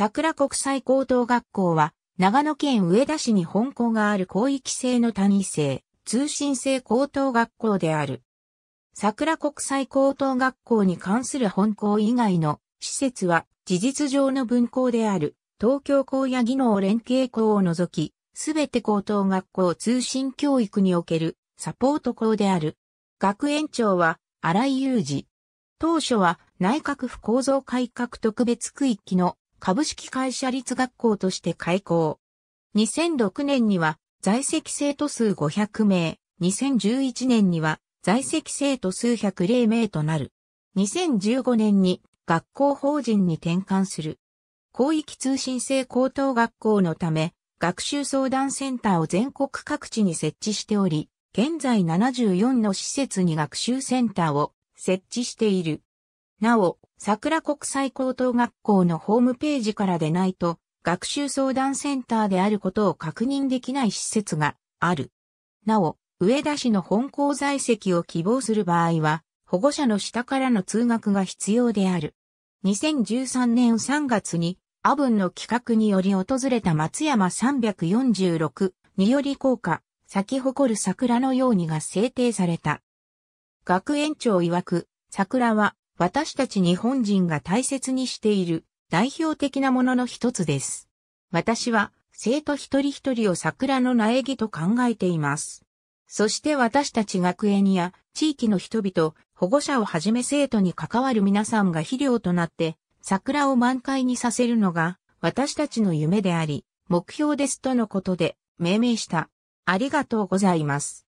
桜国際高等学校は、長野県上田市に本校がある広域性の単位制、通信制高等学校である。桜国際高等学校に関する本校以外の施設は、事実上の分校である、東京校や技能連携校を除き、すべて高等学校通信教育におけるサポート校である。学園長は、荒井雄二。当初は内閣府構造改革特別区域の株式会社立学校として開校。2006年には在籍生徒数500名、2011年には在籍生徒数100名となる。2015年に学校法人に転換する。広域通信制高等学校のため、学習相談センターを全国各地に設置しており、現在74の施設に学習センターを設置している。なお、桜国際高等学校のホームページからでないと、学習相談センターであることを確認できない施設がある。なお、上田市の本校在籍を希望する場合は、保護者の下からの通学が必要である。2013年3月に、アブンの企画により訪れた松山346により効果、咲き誇る桜のようにが制定された。学園長曰く、桜は私たち日本人が大切にしている代表的なものの一つです。私は生徒一人一人を桜の苗木と考えています。そして私たち学園や地域の人々、保護者をはじめ生徒に関わる皆さんが肥料となって桜を満開にさせるのが私たちの夢であり、目標ですとのことで命名した。ありがとうございます。